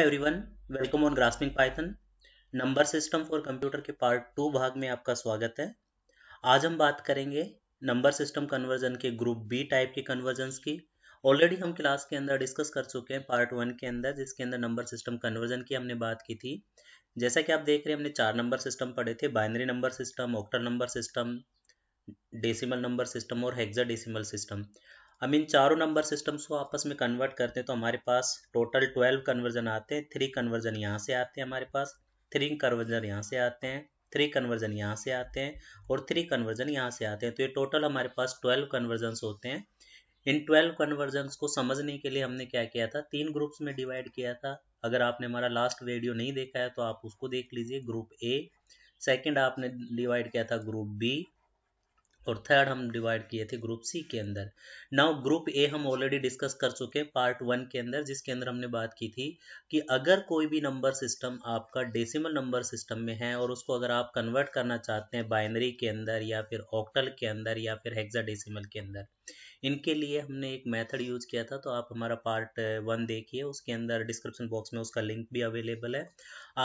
Everyone welcome on grasping Python number system for computer के part two भाग में आपका स्वागत है आज हम बात करेंगे नंबर सिस्टम कन्वर्जन के ग्रुप बी टाइप के कन्वर्जन की ऑलरेडी हम क्लास के अंदर डिस्कस कर चुके हैं पार्ट वन के अंदर जिसके अंदर नंबर सिस्टम कन्वर्जन की हमने बात की थी जैसा कि आप देख रहे हैं हमने चार नंबर सिस्टम पढ़े थे binary number system octal number system decimal number system और हेक्सा डेसिमल सिस्टम हम इन चारों नंबर सिस्टम्स को आपस में कन्वर्ट करते हैं तो हमारे पास टोटल ट्वेल्व कन्वर्जन आते हैं थ्री कन्वर्जन यहाँ से आते हैं हमारे पास थ्री कन्वर्जन यहाँ से आते हैं थ्री कन्वर्जन यहाँ से आते हैं और थ्री कन्वर्जन यहाँ से आते हैं तो ये टोटल हमारे पास ट्वेल्व कन्वर्जन्स होते हैं इन ट्वेल्व कन्वर्जन्स को समझने के लिए हमने क्या किया था तीन ग्रुप्स में डिवाइड किया था अगर आपने हमारा लास्ट वीडियो नहीं देखा है तो आप उसको देख लीजिए ग्रुप ए सेकेंड आपने डिवाइड किया था ग्रुप बी और थर्ड हम डिवाइड किए थे ग्रुप सी के अंदर नाउ ग्रुप ए हम ऑलरेडी डिस्कस कर चुके हैं पार्ट वन के अंदर जिसके अंदर हमने बात की थी कि अगर कोई भी नंबर सिस्टम आपका डेसिमल नंबर सिस्टम में है और उसको अगर आप कन्वर्ट करना चाहते हैं बाइनरी के अंदर या फिर ऑक्टल के अंदर या फिर हेक्सा के अंदर इनके लिए हमने एक मेथड यूज़ किया था तो आप हमारा पार्ट वन देखिए उसके अंदर डिस्क्रिप्शन बॉक्स में उसका लिंक भी अवेलेबल है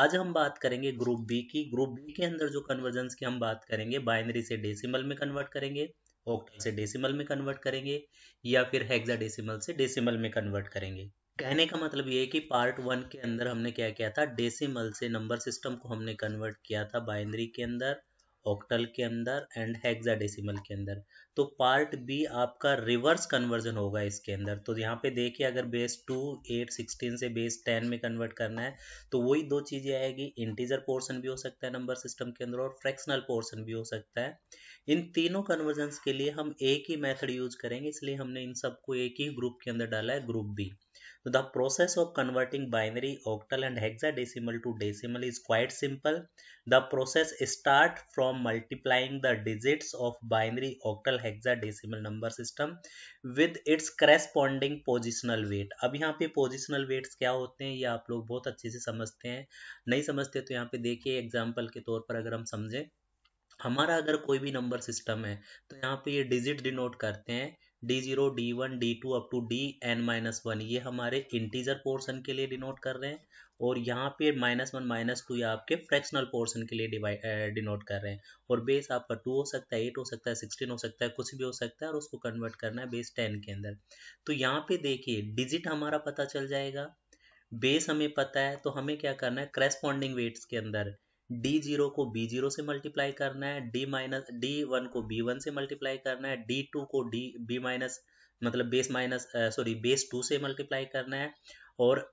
आज हम बात करेंगे ग्रुप बी की ग्रुप बी के अंदर जो कन्वर्जेंस की हम बात करेंगे बाइनरी से डेसिमल में कन्वर्ट करेंगे ऑक्टल से डेसिमल में कन्वर्ट करेंगे या फिर डेसिमल से डेसिमल में कन्वर्ट करेंगे कहने का मतलब ये कि पार्ट वन के अंदर हमने क्या किया था डेसिमल से नंबर सिस्टम को हमने कन्वर्ट किया था बाइनरी के अंदर ऑक्टल के अंदर एंड हेक्साडेसिमल के अंदर तो पार्ट बी आपका रिवर्स कन्वर्जन होगा इसके अंदर तो यहाँ पे देखिए अगर बेस टू एट सिक्सटीन से बेस टेन में कन्वर्ट करना है तो वही दो चीज़ें आएगी इंटीजर पोर्सन भी हो सकता है नंबर सिस्टम के अंदर और फ्रैक्शनल पोर्सन भी हो सकता है इन तीनों कन्वर्जन के लिए हम एक ही मैथड यूज करेंगे इसलिए हमने इन सबको एक ही ग्रुप के अंदर डाला है group B the process of converting binary, octal and hexadecimal to decimal is quite simple. The process start from multiplying the digits of binary, octal, hexadecimal number system with its corresponding positional weight. अब यहाँ पे positional weights क्या होते हैं ये आप लोग बहुत अच्छे से समझते हैं नहीं समझते तो यहाँ पे देखिए एग्जाम्पल के तौर पर अगर हम समझें हमारा अगर कोई भी नंबर सिस्टम है तो यहाँ पे ये डिजिट डिनोट करते हैं d0, d1, d2 up to D N minus one ये हमारे इंटीजर पोर्शन के लिए डिनोट कर रहे हैं और यहाँ पे माइनस वन माइनस टू ये आपके फ्रैक्शनल पोर्शन के लिए डिनोट कर रहे हैं और बेस आपका टू हो सकता है एट हो सकता है सिक्सटीन हो सकता है कुछ भी हो सकता है और उसको कन्वर्ट करना है बेस टेन के अंदर तो यहाँ पे देखिए डिजिट हमारा पता चल जाएगा बेस हमें पता है तो हमें क्या करना है करेस्पॉन्डिंग वेट्स के अंदर डी जीरो को बी जीरो से मल्टीप्लाई करना है डी माइनस डी वन को बी वन से मल्टीप्लाई करना है डी टू को डी बी माइनस मतलब base minus sorry base two से मल्टीप्लाई करना है और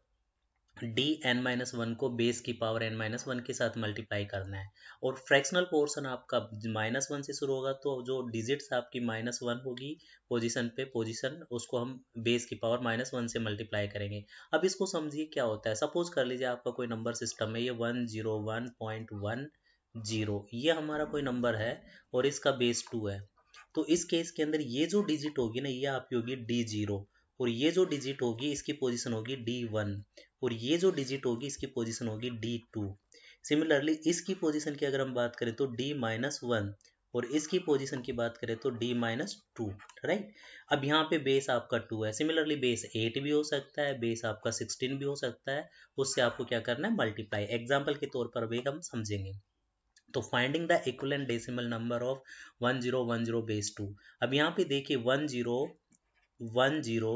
डी एन माइनस वन को बेस की पावर एन माइनस वन के साथ मल्टीप्लाई करना है और फ्रैक्शनल पोर्शन आपका माइनस वन से शुरू होगा तो जो डिजिट्स आपकी माइनस वन होगी पोजीशन पे पोजीशन उसको हम बेस की पावर माइनस वन से मल्टीप्लाई करेंगे अब इसको समझिए क्या होता है सपोज कर लीजिए आपका कोई नंबर सिस्टम है ये one zero one point one zero ये हमारा कोई नंबर है और इसका बेस टू है तो इस केस के अंदर ये जो डिजिट होगी ना ये आपकी होगी डी जीरो और ये जो डिजिट होगी इसकी पोजीशन होगी डी वन और ये जो डिजिट होगी इसकी पोजीशन होगी डी टू सिमिलरली इसकी पोजीशन की अगर हम बात करें तो डी माइनस वन और इसकी पोजीशन की बात करें तो d माइनस टू राइट अब यहाँ पे बेस आपका टू है सिमिलरली बेस एट भी हो सकता है बेस आपका सिक्सटीन भी हो सकता है उससे आपको क्या करना है मल्टीप्लाई एग्जाम्पल के तौर पर भी हम समझेंगे तो finding the equivalent decimal number of one zero one zero base two अब यहाँ पे देखिए वन जीरो वन जीरो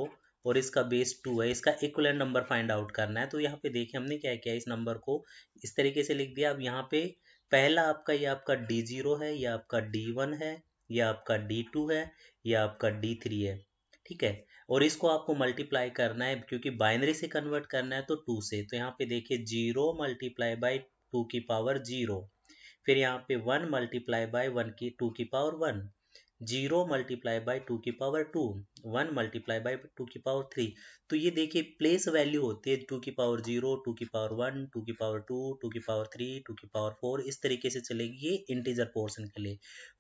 और इसका बेस टू है इसका इक्वलेंट नंबर फाइंड आउट करना है तो यहाँ पे देखिए हमने क्या किया इस नंबर को इस तरीके से लिख दिया अब यहाँ पे पहला आपका ये आपका डी जीरो है या आपका डी वन है या आपका डी टू है या आपका डी थ्री है ठीक है और इसको आपको मल्टीप्लाई करना है क्योंकि बाइनरी से कन्वर्ट करना है तो टू से तो यहाँ पे देखिए जीरो मल्टीप्लाई बाई टू की पावर जीरो फिर यहाँ पे वन मल्टीप्लाई बाय वन की टू की power one zero multiply by two की power two one multiply by two की पावर थ्री तो ये देखिए प्लेस वैल्यू होती है टू की पावर जीरो टू की पावर वन टू की पावर टू टू की पावर थ्री टू की पावर फोर इस तरीके से चलेगी ये इंटीजर पोर्सन के लिए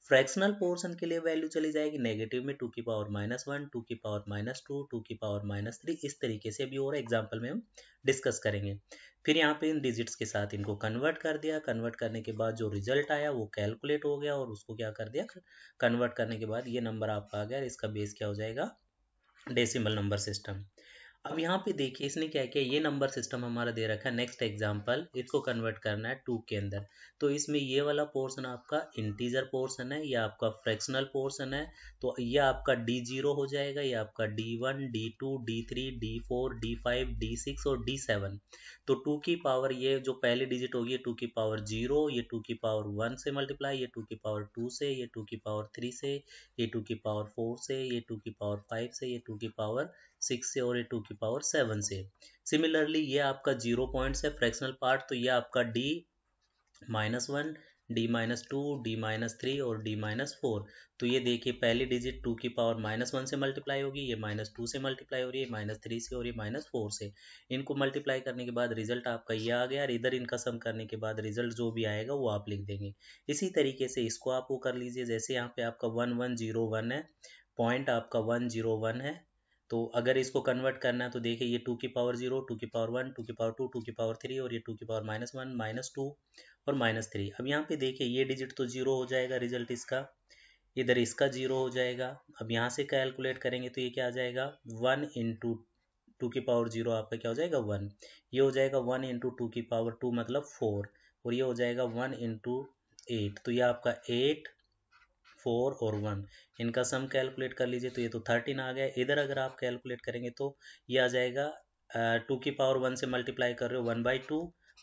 फ्रैक्शनल पोर्सन के लिए वैल्यू चली जाएगी नेगेटिव में टू की पावर माइनस वन टू की पावर माइनस टू टू की पावर माइनस थ्री इस तरीके से अभी और एग्जाम्पल में हम डिस्कस करेंगे फिर यहाँ पे इन डिजिट्स के साथ इनको कन्वर्ट कर दिया कन्वर्ट करने के बाद जो रिजल्ट आया वो कैलकुलेट हो गया और उसको क्या कर दिया कन्वर्ट करने के बाद ये नंबर आपका आ गया इसका बेस क्या हो जाएगा डेसिमल नंबर सिस्टम अब यहाँ पे देखिए इसने क्या किया ये नंबर सिस्टम हमारा दे रखा है नेक्स्ट एग्जांपल इसको कन्वर्ट करना है टू के अंदर तो इसमें ये वाला पोर्शन आपका इंटीजर पोर्शन है या आपका फ्रैक्शनल पोर्शन है तो ये आपका डी जीरो हो जाएगा या आपका D one D two D three D four D five D six और डी सेवन तो टू की पावर ये जो पहली डिजिट होगी टू की पावर जीरो ये टू की पावर वन से मल्टीप्लाई ये टू की पावर टू से ये टू की पावर थ्री से ये टू की पावर फोर से ये टू की पावर फाइव से ये टू की पावर सिक्स से और ये टू की पावर सेवन से सिमिलरली ये आपका जीरो पॉइंट्स है फ्रैक्शनल पार्ट तो ये आपका D minus one D minus two D minus three और डी माइनस फोर तो ये देखिए पहली डिजिट टू की पावर माइनस वन से मल्टीप्लाई होगी ये माइनस टू से मल्टीप्लाई हो रही है माइनस थ्री से और ये माइनस फोर से इनको मल्टीप्लाई करने के बाद रिजल्ट आपका ये आ गया और इधर इनका सम करने के बाद रिजल्ट जो भी आएगा वो आप लिख देंगे इसी तरीके से इसको आप वो कर लीजिए जैसे यहाँ पे आपका वन वन जीरो वन है पॉइंट आपका वन जीरो वन है तो अगर इसको कन्वर्ट करना है तो देखिए ये टू की पावर जीरो टू की पावर वन टू की पावर टू टू की पावर थ्री और ये टू की power minus one minus two और माइनस थ्री अब यहाँ पे देखिए ये डिजिट तो जीरो हो जाएगा रिजल्ट इसका इधर इसका जीरो हो जाएगा अब यहाँ से कैलकुलेट करेंगे तो ये क्या आ जाएगा वन इंटू टू की पावर जीरो आपका क्या हो जाएगा वन ये हो जाएगा वन इंटू टू की पावर टू मतलब फोर और ये हो जाएगा वन इंटू एट तो ये आपका एट फोर और वन इनका सम कैलकुलेट कर लीजिए तो ये तो थर्टीन आ गया इधर अगर आप कैलकुलेट करेंगे तो ये आ जाएगा टू की पावर वन से मल्टीप्लाई कर रहे हो वन बाई टू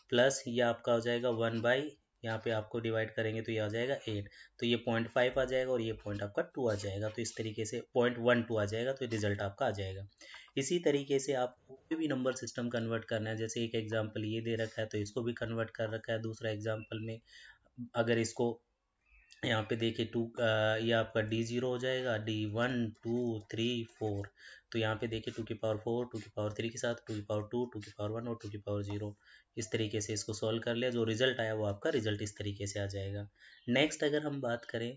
प्लस ये आपका हो जाएगा वन बाई यहाँ पे आपको डिवाइड करेंगे तो ये आ जाएगा एट तो ये पॉइंट फाइव आ जाएगा और ये पॉइंट आपका टू आ जाएगा तो इस तरीके से पॉइंट वन टू आ जाएगा तो रिजल्ट आपका आ जाएगा इसी तरीके से आप कोई भी नंबर सिस्टम कन्वर्ट करना है जैसे एक एग्जाम्पल ये दे रखा है तो इसको भी कन्वर्ट कर रखा है दूसरा एग्जाम्पल में अगर इसको यहाँ पे देखिए टू ये आपका डी जीरो हो जाएगा D one two three four तो यहाँ पे देखिए टू की पावर फोर टू की पावर थ्री के साथ टू की पावर टू टू की पावर वन और टू की पावर जीरो इस तरीके से इसको सॉल्व कर लिया जो रिजल्ट आया वो आपका रिजल्ट इस तरीके से आ जाएगा नेक्स्ट अगर हम बात करें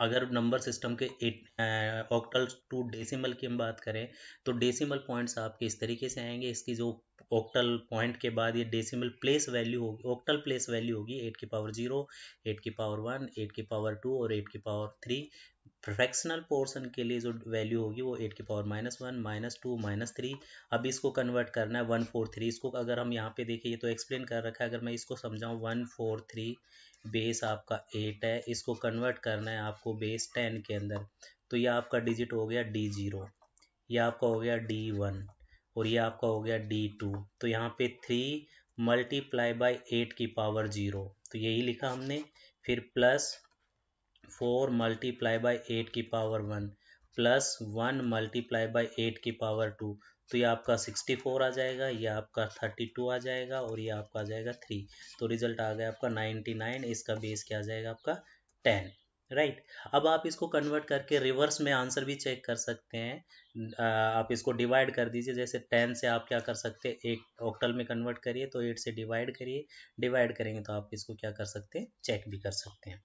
अगर नंबर सिस्टम के एट ऑक्टल टू डेसिमल की हम बात करें तो डेसिमल पॉइंट्स आपके इस तरीके से आएंगे इसकी जो ऑक्टल पॉइंट के बाद ये डेसिमल प्लेस वैल्यू होगी ऑक्टल प्लेस वैल्यू होगी एट की पावर जीरो एट की पावर वन एट की पावर टू और एट की पावर थ्री फ्रैक्शनल पोर्शन के लिए जो वैल्यू होगी वो एट की power minus one minus two minus three अब इसको कन्वर्ट करना है वन फोर थ्री इसको अगर हम यहाँ पे देखें ये तो एक्सप्लेन कर रखा है अगर मैं इसको समझाऊँ वन फोर थ्री बेस आपका एट है इसको कन्वर्ट करना है आपको बेस टेन के अंदर तो यह आपका डिजिट हो गया डी जीरो आपका हो गया डी वन और ये आपका हो गया डी टू तो यहाँ पे थ्री मल्टीप्लाई बाई एट की पावर जीरो तो यही लिखा हमने फिर plus four multiply by eight की power one plus one multiply by eight की पावर टू तो ये आपका सिक्सटी फोर आ जाएगा ये आपका थर्टी टू आ जाएगा और ये आपका आ जाएगा थ्री तो रिजल्ट आ गया आपका नाइन्टी नाइन इसका बेस क्या आ जाएगा आपका टेन राइट right. अब आप इसको कन्वर्ट करके रिवर्स में आंसर भी चेक कर सकते हैं आप इसको डिवाइड कर दीजिए जैसे टेन से आप क्या कर सकते हैं एक ऑक्टल में कन्वर्ट करिए तो एट से डिवाइड करिए डिवाइड करेंगे तो आप इसको क्या कर सकते हैं चेक भी कर सकते हैं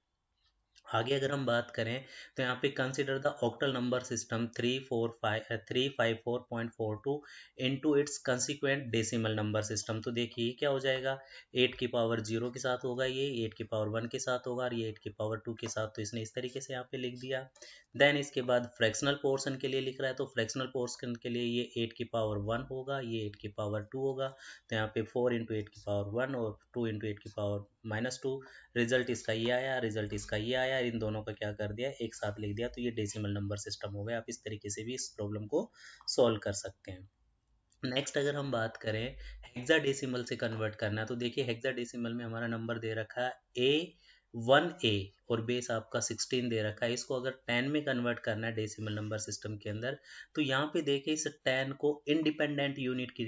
आगे अगर हम बात करें तो यहाँ पे consider the octal number system three four five three five four point four two into its consequent decimal number system तो देखिए क्या हो जाएगा एट की पावर जीरो के साथ होगा ये एट की पावर वन के साथ होगा और ये एट की पावर टू के साथ तो इसने इस तरीके से यहाँ पे लिख दिया देन इसके बाद फ्रैक्शनल पोर्शन के लिए लिख रहा है तो फ्रैक्शनल पोर्शन के लिए ये एट की पावर वन होगा ये एट की पावर टू होगा तो यहाँ पे फोर इंटू एट की पावर वन और टू इंटू एट की पावर माइनस टू रिजल्ट इसका ये आया रिजल्ट इसका ये आया इन दोनों का क्या कर दिया एक साथ लिख दिया तो ये डेसीमल नंबर सिस्टम हो गया आप इस तरीके से भी इस प्रॉब्लम को सॉल्व कर सकते हैं नेक्स्ट अगर हम बात करें हेक्सा डेसिमल से कन्वर्ट करना तो देखिए हेक्सा डेसिमल में हमारा नंबर दे रखा है ए वन ए और बेस आपका सिक्सटीन दे रखा है इसको अगर टेन में कन्वर्ट करना है डेसिमल नंबर सिस्टम के अंदर तो यहाँ पे देखिए इस टेन को इंडिपेंडेंट यूनिट की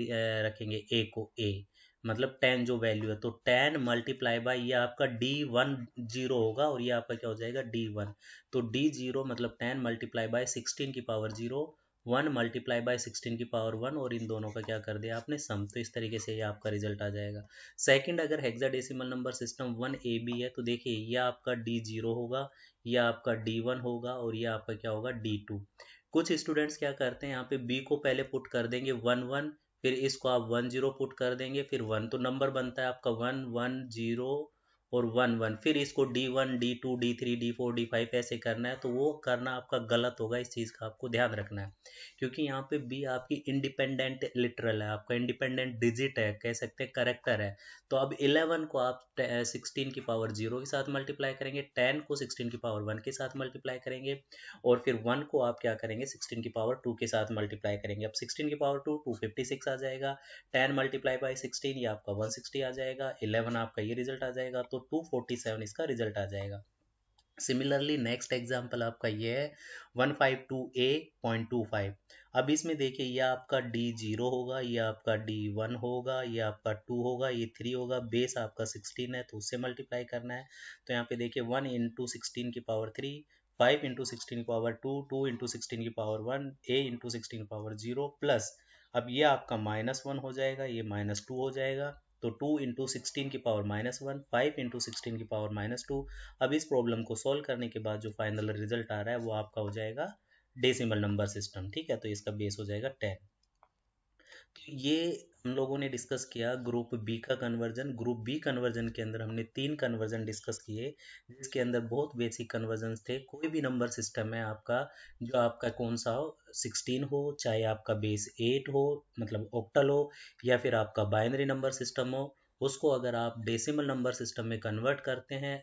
रखेंगे ए को ए मतलब टेन जो वैल्यू है तो टेन मल्टीप्लाई बाई ये आपका डी वन जीरो होगा और ये आपका क्या हो जाएगा डी वन तो डी जीरो मतलब टेन मल्टीप्लाई बाई सिक्सटीन की power zero one multiply by sixteen की पावर वन और इन दोनों का क्या कर दिया आपने सम तो इस तरीके से ये आपका रिजल्ट आ जाएगा सेकंड अगर hexadecimal number system one A B है तो देखिए यह आपका डी जीरो होगा यह आपका डी वन होगा और यह आपका क्या होगा डी टू कुछ स्टूडेंट्स क्या करते हैं यहाँ पे बी को पहले पुट कर देंगे वन वन फिर इसको आप वन जीरो पुट कर देंगे फिर वन तो नंबर बनता है आपका वन वन जीरो और वन वन फिर इसको D one D two D three D four D five ऐसे करना है तो वो करना आपका गलत होगा इस चीज़ का आपको ध्यान रखना है क्योंकि यहाँ पे बी आपकी इंडिपेंडेंट लिटरल है आपका इंडिपेंडेंट डिजिट है कह सकते हैं करेक्टर है तो अब इलेवन को आप सिक्सटीन की पावर जीरो के साथ मल्टीप्लाई करेंगे टेन को सिक्सटीन की पावर वन के साथ मल्टीप्लाई करेंगे और फिर वन को आप क्या करेंगे सिक्सटीन की पावर टू के साथ मल्टीप्लाई करेंगे अब सिक्सटीन की power two two fifty six आ जाएगा टेन मल्टीप्लाई बाई सिक्सटीन ये आपका वन सिक्सटी आ जाएगा इलेवन आपका ये रिजल्ट आ जाएगा तो टू फोर्टी सेवन इसका रिजल्ट आ जाएगा सिमिलरली नेक्स्ट एग्जाम्पल आपका ये है one five two A point two five अब इसमें देखिए ये आपका डी जीरो होगा ये आपका डी वन होगा ये आपका टू होगा ये थ्री होगा बेस आपका सिक्सटीन है तो उससे मल्टीप्लाई करना है तो यहाँ पे देखिए वन इंटू सिक्सटीन की power three five into sixteen की power two two into sixteen की power one A into sixteen की पावर जीरो प्लस अब ये आपका माइनस वन हो जाएगा ये माइनस टू हो जाएगा तो 2 इंटू सिक्सटीन की power minus one five into sixteen की पावर माइनस टू अब इस प्रॉब्लम को सॉल्व करने के बाद जो फाइनल रिजल्ट आ रहा है वो आपका हो जाएगा डेसिमल नंबर सिस्टम ठीक है तो इसका बेस हो जाएगा टेन ये हम लोगों ने डिस्कस किया ग्रुप बी का कन्वर्जन ग्रुप बी कन्वर्जन के अंदर हमने तीन कन्वर्जन डिस्कस किए जिसके अंदर बहुत बेसिक कन्वर्जन थे कोई भी नंबर सिस्टम है आपका जो आपका कौन सा हो सिक्सटीन हो चाहे आपका बेस एट हो मतलब ऑक्टल हो या फिर आपका बाइनरी नंबर सिस्टम हो उसको अगर आप डेसिमल नंबर सिस्टम में कन्वर्ट करते हैं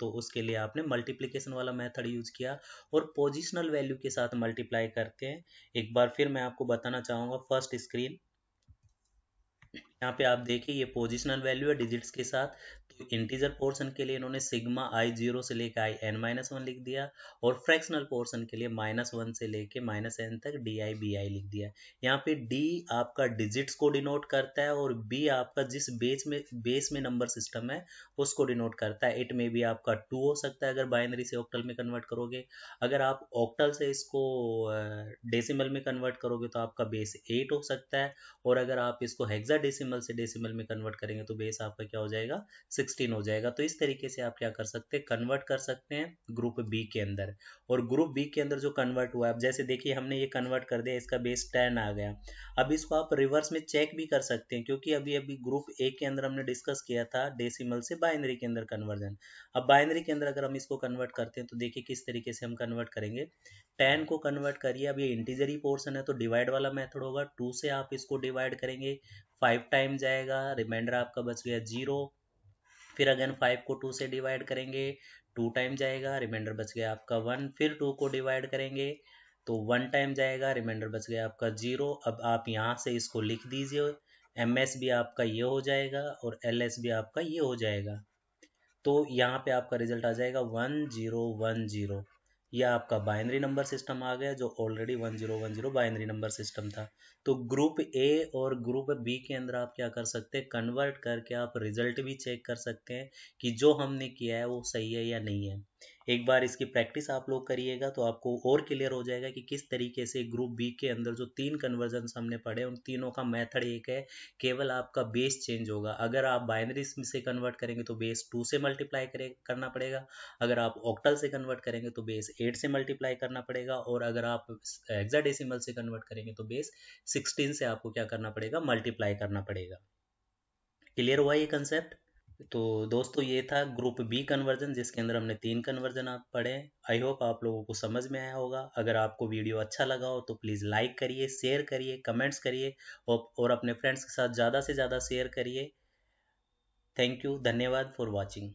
तो उसके लिए आपने मल्टीप्लिकेशन वाला मेथड यूज किया और पोजिशनल वैल्यू के साथ मल्टीप्लाई करते हैं एक बार फिर मैं आपको बताना चाहूँगा फर्स्ट स्क्रीन यहाँ पे आप देखिए ये पोजिशनल वैल्यू है डिजिट्स के साथ इंटीजर पोर्शन के लिए इन्होंने सिग्मा आई जीरो से लेकर आई एन माइनस वन लिख दिया और फ्रैक्शनल पोर्शन के लिए माइनस वन से लेके माइनस एन तक डी आई बी आई लिख दिया यहाँ पे डी आपका डिजिट्स को डिनोट करता है और बी आपका जिस बेस में बेस में नंबर सिस्टम है उसको डिनोट करता है इट में भी आपका टू हो सकता है अगर बाइनरी से ऑक्टल में कन्वर्ट करोगे अगर आप ऑक्टल से इसको डेसीमल में कन्वर्ट करोगे तो आपका बेस एट हो सकता है और अगर आप इसको हेक्सा डेसिमल से डेसीमल में कन्वर्ट करेंगे तो बेस आपका क्या हो जाएगा सिक्स सिक्सटीन हो जाएगा तो इस तरीके से आप क्या कर सकते हैं कन्वर्ट कर सकते हैं ग्रुप बी के अंदर और ग्रुप बी के अंदर जो कन्वर्ट हुआ है अब जैसे देखिए हमने ये कन्वर्ट कर दिया इसका बेस टेन आ गया अब इसको आप रिवर्स में चेक भी कर सकते हैं क्योंकि अभी अभी ग्रुप ए के अंदर हमने डिस्कस किया था डेसीमल से बाइनरी के अंदर कन्वर्जन अब बाइनरी के अंदर अगर हम इसको कन्वर्ट करते हैं तो देखिए किस तरीके से हम कन्वर्ट करेंगे टेन को कन्वर्ट करिए अब ये इंटीजरी पोर्सन है तो डिवाइड वाला मेथड होगा टू से आप इसको डिवाइड करेंगे फाइव टाइम जाएगा रिमाइंडर आपका बच गया जीरो फिर अगेन फाइव को टू से डिवाइड करेंगे टू टाइम जाएगा रिमाइंडर बच गया आपका वन फिर टू को डिवाइड करेंगे तो वन टाइम जाएगा रिमाइंडर बच गया आपका जीरो अब आप यहाँ से इसको लिख दीजिए एम एस भी आपका ये हो जाएगा और एल एस भी आपका ये हो जाएगा तो यहाँ पे आपका रिजल्ट आ जाएगा वन जीरो वन जीरो यह आपका बाइनरी नंबर सिस्टम आ गया जो already one zero one zero binary number system था तो ग्रुप ए और ग्रुप बी के अंदर आप क्या कर सकते हैं कन्वर्ट करके आप रिजल्ट भी चेक कर सकते हैं कि जो हमने किया है वो सही है या नहीं है एक बार इसकी प्रैक्टिस आप लोग करिएगा तो आपको और क्लियर हो जाएगा कि किस तरीके से ग्रुप बी के अंदर जो तीन कन्वर्जन हमने पढ़े उन तीनों का मेथड एक है केवल आपका बेस चेंज होगा अगर आप बाइनरी से कन्वर्ट करेंगे तो बेस टू से मल्टीप्लाई करना पड़ेगा अगर आप ऑक्टल से कन्वर्ट करेंगे तो बेस एट से मल्टीप्लाई करना पड़ेगा और अगर आप हेक्साडेसिमल से कन्वर्ट करेंगे तो बेस सिक्सटीन से आपको क्या करना पड़ेगा मल्टीप्लाई करना पड़ेगा क्लियर हुआ ये कंसेप्ट तो दोस्तों ये था ग्रुप बी कन्वर्जन जिसके अंदर हमने तीन कन्वर्जन आप पढ़े आई होप आप लोगों को समझ में आया होगा अगर आपको वीडियो अच्छा लगा हो तो प्लीज़ लाइक करिए शेयर करिए कमेंट्स करिए और अपने फ्रेंड्स के साथ ज़्यादा से ज़्यादा शेयर करिए थैंक यू धन्यवाद फॉर वॉचिंग